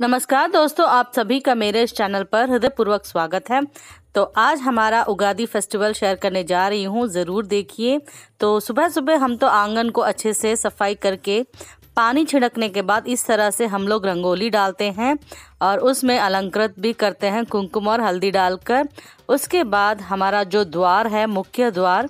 नमस्कार दोस्तों आप सभी का मेरे इस चैनल पर हृदयपूर्वक स्वागत है तो आज हमारा उगादी फेस्टिवल शेयर करने जा रही हूँ ज़रूर देखिए तो सुबह सुबह हम तो आंगन को अच्छे से सफाई करके पानी छिड़कने के बाद इस तरह से हम लोग रंगोली डालते हैं और उसमें अलंकृत भी करते हैं कुमकुम और हल्दी डालकर उसके बाद हमारा जो द्वार है मुख्य द्वार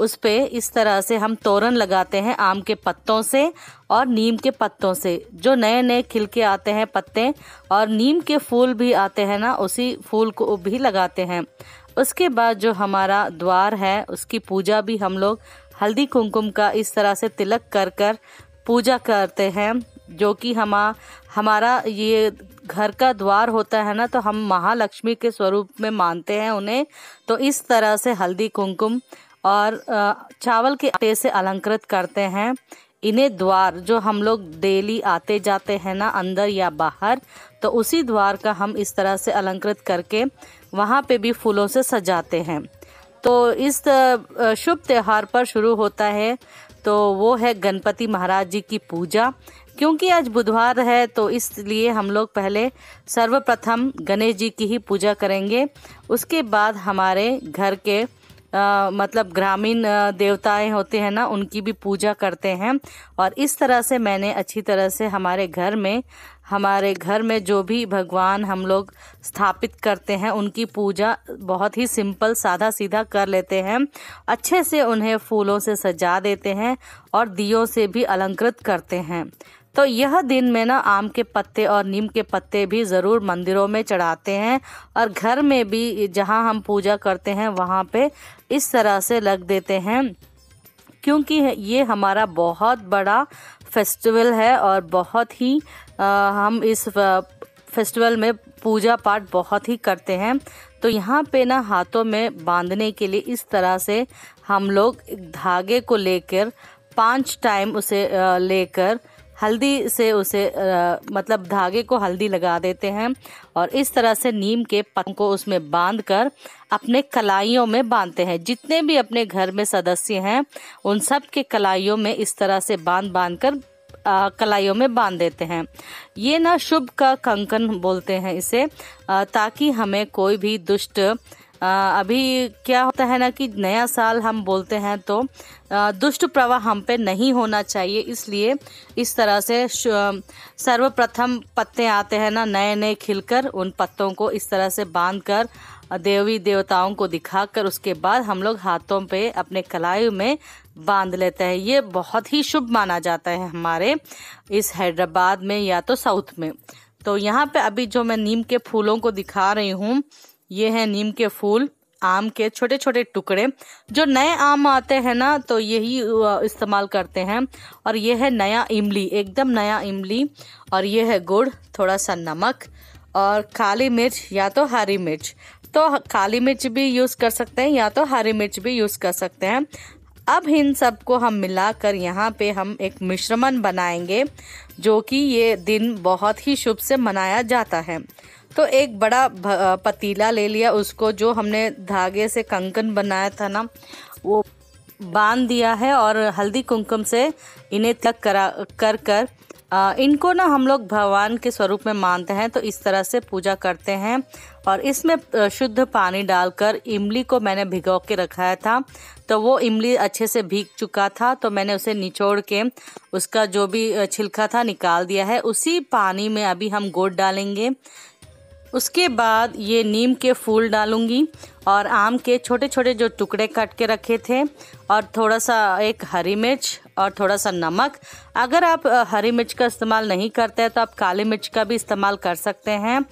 उस पर इस तरह से हम तोरण लगाते हैं आम के पत्तों से और नीम के पत्तों से जो नए नए खिल के आते हैं पत्ते और नीम के फूल भी आते हैं ना उसी फूल को भी लगाते हैं उसके बाद जो हमारा द्वार है उसकी पूजा भी हम लोग हल्दी कुमकुम का इस तरह से तिलक कर कर पूजा करते हैं जो कि हम हमारा ये घर का द्वार होता है ना तो हम महालक्ष्मी के स्वरूप में मानते हैं उन्हें तो इस तरह से हल्दी कुमकुम और चावल के आटे से अलंकृत करते हैं इन्हें द्वार जो हम लोग डेली आते जाते हैं ना अंदर या बाहर तो उसी द्वार का हम इस तरह से अलंकृत करके वहाँ पे भी फूलों से सजाते हैं तो इस शुभ त्यौहार पर शुरू होता है तो वो है गणपति महाराज जी की पूजा क्योंकि आज बुधवार है तो इसलिए हम लोग पहले सर्वप्रथम गणेश जी की ही पूजा करेंगे उसके बाद हमारे घर के आ, मतलब ग्रामीण देवताएं होते हैं ना उनकी भी पूजा करते हैं और इस तरह से मैंने अच्छी तरह से हमारे घर में हमारे घर में जो भी भगवान हम लोग स्थापित करते हैं उनकी पूजा बहुत ही सिंपल साधा सीधा कर लेते हैं अच्छे से उन्हें फूलों से सजा देते हैं और दियों से भी अलंकृत करते हैं तो यह दिन में ना आम के पत्ते और नीम के पत्ते भी ज़रूर मंदिरों में चढ़ाते हैं और घर में भी जहाँ हम पूजा करते हैं वहाँ पे इस तरह से लग देते हैं क्योंकि ये हमारा बहुत बड़ा फेस्टिवल है और बहुत ही आ, हम इस फेस्टिवल में पूजा पाठ बहुत ही करते हैं तो यहाँ पे ना हाथों में बांधने के लिए इस तरह से हम लोग धागे को लेकर पांच टाइम उसे लेकर हल्दी से उसे आ, मतलब धागे को हल्दी लगा देते हैं और इस तरह से नीम के पत्तों को उसमें बांध कर अपने कलाइयों में बांधते हैं जितने भी अपने घर में सदस्य हैं उन सब के कलाइयों में इस तरह से बांध बांध कर कलाइयों में बांध देते हैं ये ना शुभ का कंकन बोलते हैं इसे आ, ताकि हमें कोई भी दुष्ट आ, अभी क्या होता है ना कि नया साल हम बोलते हैं तो दुष्ट प्रवाह हम पे नहीं होना चाहिए इसलिए इस तरह से सर्वप्रथम पत्ते आते हैं ना नए नए खिलकर उन पत्तों को इस तरह से बांध कर देवी देवताओं को दिखाकर उसके बाद हम लोग हाथों पे अपने कलायु में बांध लेते हैं ये बहुत ही शुभ माना जाता है हमारे इस हैदराबाद में या तो साउथ में तो यहाँ पे अभी जो मैं नीम के फूलों को दिखा रही हूँ ये है नीम के फूल आम के छोटे छोटे टुकड़े जो नए आम आते हैं ना तो यही इस्तेमाल करते हैं और ये है नया इमली एकदम नया इमली और ये है गुड़ थोड़ा सा नमक और काली मिर्च या तो हरी मिर्च तो काली मिर्च भी यूज़ कर सकते हैं या तो हरी मिर्च भी यूज़ कर सकते हैं अब इन सब को हम मिलाकर यहाँ पे हम एक मिश्रमन बनाएंगे जो कि ये दिन बहुत ही शुभ से मनाया जाता है तो एक बड़ा पतीला ले लिया उसको जो हमने धागे से कंकन बनाया था ना वो बांध दिया है और हल्दी कुमकुम से इन्हें तक करा कर कर आ, इनको ना हम लोग भगवान के स्वरूप में मानते हैं तो इस तरह से पूजा करते हैं और इसमें शुद्ध पानी डालकर इमली को मैंने भिगो के रखाया था तो वो इमली अच्छे से भीग चुका था तो मैंने उसे निचोड़ के उसका जो भी छिलका था निकाल दिया है उसी पानी में अभी हम गोद डालेंगे उसके बाद ये नीम के फूल डालूंगी और आम के छोटे छोटे जो टुकड़े काट के रखे थे और थोड़ा सा एक हरी मिर्च और थोड़ा सा नमक अगर आप हरी मिर्च का इस्तेमाल नहीं करते हैं तो आप काली मिर्च का भी इस्तेमाल कर सकते हैं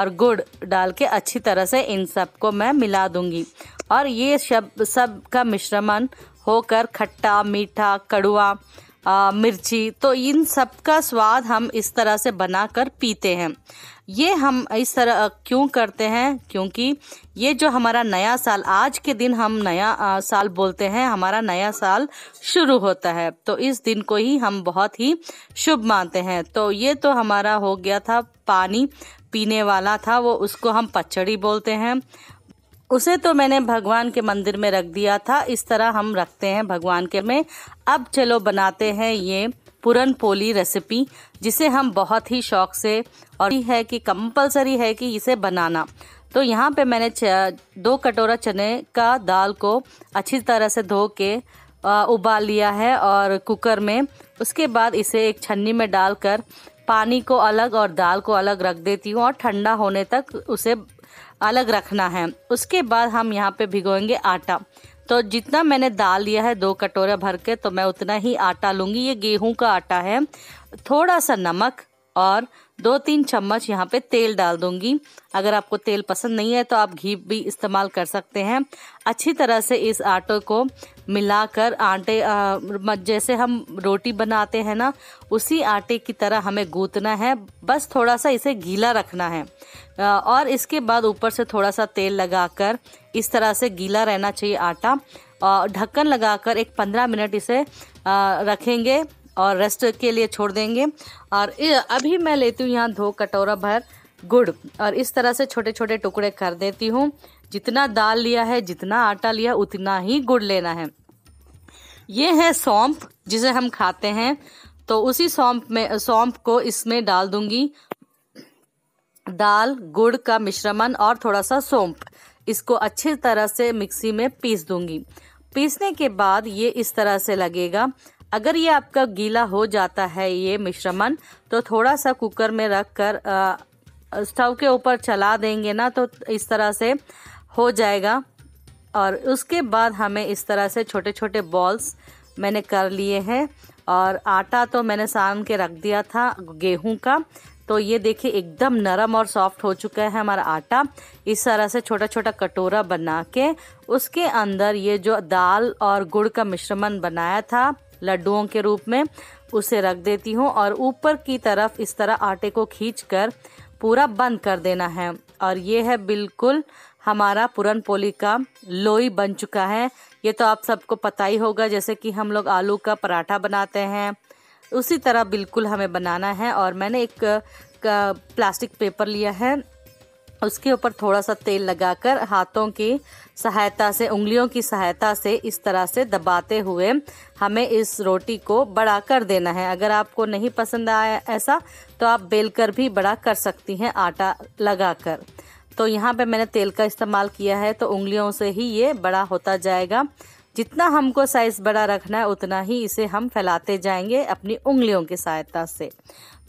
और गुड़ डाल के अच्छी तरह से इन सब को मैं मिला दूँगी और ये सब सब का मिश्रमन होकर खट्टा मीठा कड़वा आ, मिर्ची तो इन सब का स्वाद हम इस तरह से बनाकर पीते हैं ये हम इस तरह क्यों करते हैं क्योंकि ये जो हमारा नया साल आज के दिन हम नया आ, साल बोलते हैं हमारा नया साल शुरू होता है तो इस दिन को ही हम बहुत ही शुभ मानते हैं तो ये तो हमारा हो गया था पानी पीने वाला था वो उसको हम पचड़ी बोलते हैं उसे तो मैंने भगवान के मंदिर में रख दिया था इस तरह हम रखते हैं भगवान के में अब चलो बनाते हैं ये पोली रेसिपी जिसे हम बहुत ही शौक से और है कि कंपलसरी है कि इसे बनाना तो यहाँ पे मैंने दो कटोरा चने का दाल को अच्छी तरह से धो के उबाल लिया है और कुकर में उसके बाद इसे एक छन्नी में डालकर पानी को अलग और दाल को अलग रख देती हूँ और ठंडा होने तक उसे अलग रखना है उसके बाद हम यहाँ पे भिगोएंगे आटा तो जितना मैंने दाल लिया है दो कटोरे भर के तो मैं उतना ही आटा लूँगी ये गेहूं का आटा है थोड़ा सा नमक और दो तीन चम्मच यहाँ पे तेल डाल दूंगी अगर आपको तेल पसंद नहीं है तो आप घी भी इस्तेमाल कर सकते हैं अच्छी तरह से इस आटे को मिलाकर आटे जैसे हम रोटी बनाते हैं ना उसी आटे की तरह हमें गूंथना है बस थोड़ा सा इसे गीला रखना है और इसके बाद ऊपर से थोड़ा सा तेल लगाकर इस तरह से गीला रहना चाहिए आटा और ढक्कन लगाकर एक पंद्रह मिनट इसे रखेंगे और रेस्ट के लिए छोड़ देंगे और अभी मैं लेती हूँ यहाँ दो कटोरा भर गुड़ और इस तरह से छोटे छोटे टुकड़े कर देती हूँ जितना दाल लिया है जितना आटा लिया उतना ही गुड़ लेना है ये है सौंप जिसे हम खाते हैं तो उसी सौंप में सौंप को इसमें डाल दूंगी दाल गुड़ का मिश्रमन और थोड़ा सा सौंप इसको अच्छी तरह से मिक्सी में पीस दूंगी पीसने के बाद ये इस तरह से लगेगा अगर ये आपका गीला हो जाता है ये मिश्रमन तो थोड़ा सा कुकर में रख कर स्टव के ऊपर चला देंगे ना तो इस तरह से हो जाएगा और उसके बाद हमें इस तरह से छोटे छोटे बॉल्स मैंने कर लिए हैं और आटा तो मैंने सान के रख दिया था गेहूं का तो ये देखिए एकदम नरम और सॉफ्ट हो चुका है हमारा आटा इस तरह से छोटा छोटा कटोरा बना के उसके अंदर ये जो दाल और गुड़ का मिश्रमन बनाया था लड्डुओं के रूप में उसे रख देती हूँ और ऊपर की तरफ इस तरह आटे को खींच कर पूरा बंद कर देना है और ये है बिल्कुल हमारा पुरन पोली का लोई बन चुका है ये तो आप सबको पता ही होगा जैसे कि हम लोग आलू का पराठा बनाते हैं उसी तरह बिल्कुल हमें बनाना है और मैंने एक प्लास्टिक पेपर लिया है उसके ऊपर थोड़ा सा तेल लगाकर हाथों की सहायता से उंगलियों की सहायता से इस तरह से दबाते हुए हमें इस रोटी को बड़ा कर देना है अगर आपको नहीं पसंद आया ऐसा तो आप बेलकर भी बड़ा कर सकती हैं आटा लगाकर तो यहाँ पे मैंने तेल का इस्तेमाल किया है तो उंगलियों से ही ये बड़ा होता जाएगा जितना हमको साइज़ बड़ा रखना है उतना ही इसे हम फैलाते जाएंगे अपनी उंगलियों की सहायता से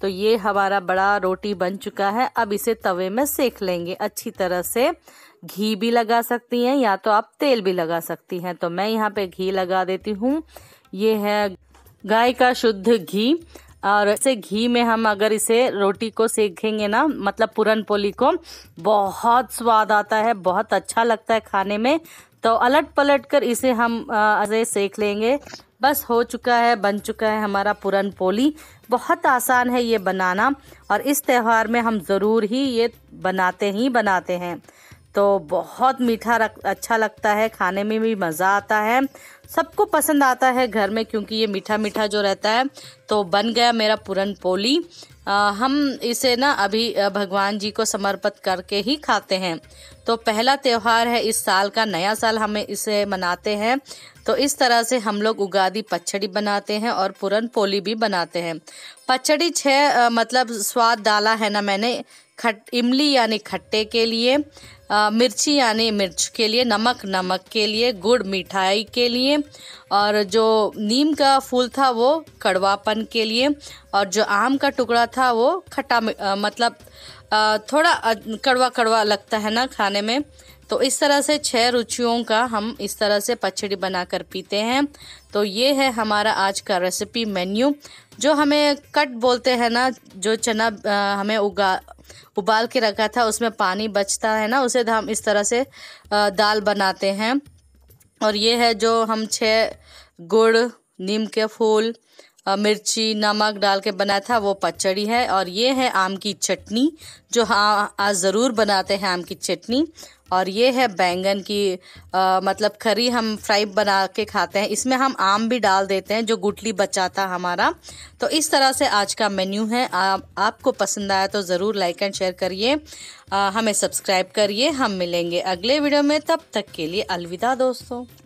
तो ये हमारा बड़ा रोटी बन चुका है अब इसे तवे में सेक लेंगे अच्छी तरह से घी भी लगा सकती हैं या तो आप तेल भी लगा सकती हैं तो मैं यहाँ पे घी लगा देती हूँ ये है गाय का शुद्ध घी और इसे घी में हम अगर इसे रोटी को सेकेंगे ना मतलब पूरन पोली को बहुत स्वाद आता है बहुत अच्छा लगता है खाने में तो अलट पलट कर इसे हम अजय सेक लेंगे बस हो चुका है बन चुका है हमारा पुरन पोली बहुत आसान है ये बनाना और इस त्यौहार में हम ज़रूर ही ये बनाते ही बनाते हैं तो बहुत मीठा रख अच्छा लगता है खाने में भी मज़ा आता है सबको पसंद आता है घर में क्योंकि ये मीठा मीठा जो रहता है तो बन गया मेरा पूरन पोली आ, हम इसे ना अभी भगवान जी को समर्पित करके ही खाते हैं तो पहला त्यौहार है इस साल का नया साल हमें इसे मनाते हैं तो इस तरह से हम लोग उगादी पचड़ी बनाते हैं और पूरन पोली भी बनाते हैं पचड़ी छः मतलब स्वाद डाला है ना मैंने खट इमली यानी खट्टे के लिए आ, मिर्ची यानी मिर्च के लिए नमक नमक के लिए गुड़ मिठाई के लिए और जो नीम का फूल था वो कड़वापन के लिए और जो आम का टुकड़ा था वो खट्टा मतलब आ, थोड़ा कड़वा कड़वा लगता है ना खाने में तो इस तरह से छह रुचियों का हम इस तरह से पचड़ी बनाकर पीते हैं तो ये है हमारा आज का रेसिपी मेन्यू जो हमें कट बोलते हैं ना जो चना हमें उगा उबाल के रखा था उसमें पानी बचता है ना उसे हम इस तरह से दाल बनाते हैं और ये है जो हम छः गुड़ नीम के फूल मिर्ची नमक डाल के बनाया था वो पचड़ी है और ये है आम की चटनी जो हाँ आज ज़रूर बनाते हैं आम की चटनी और ये है बैंगन की आ, मतलब खरी हम फ्राई बना के खाते हैं इसमें हम आम भी डाल देते हैं जो गुटली बचा था हमारा तो इस तरह से आज का मेन्यू है आ, आपको पसंद आया तो ज़रूर लाइक एंड शेयर करिए हमें सब्सक्राइब करिए हम मिलेंगे अगले वीडियो में तब तक के लिए अलविदा दोस्तों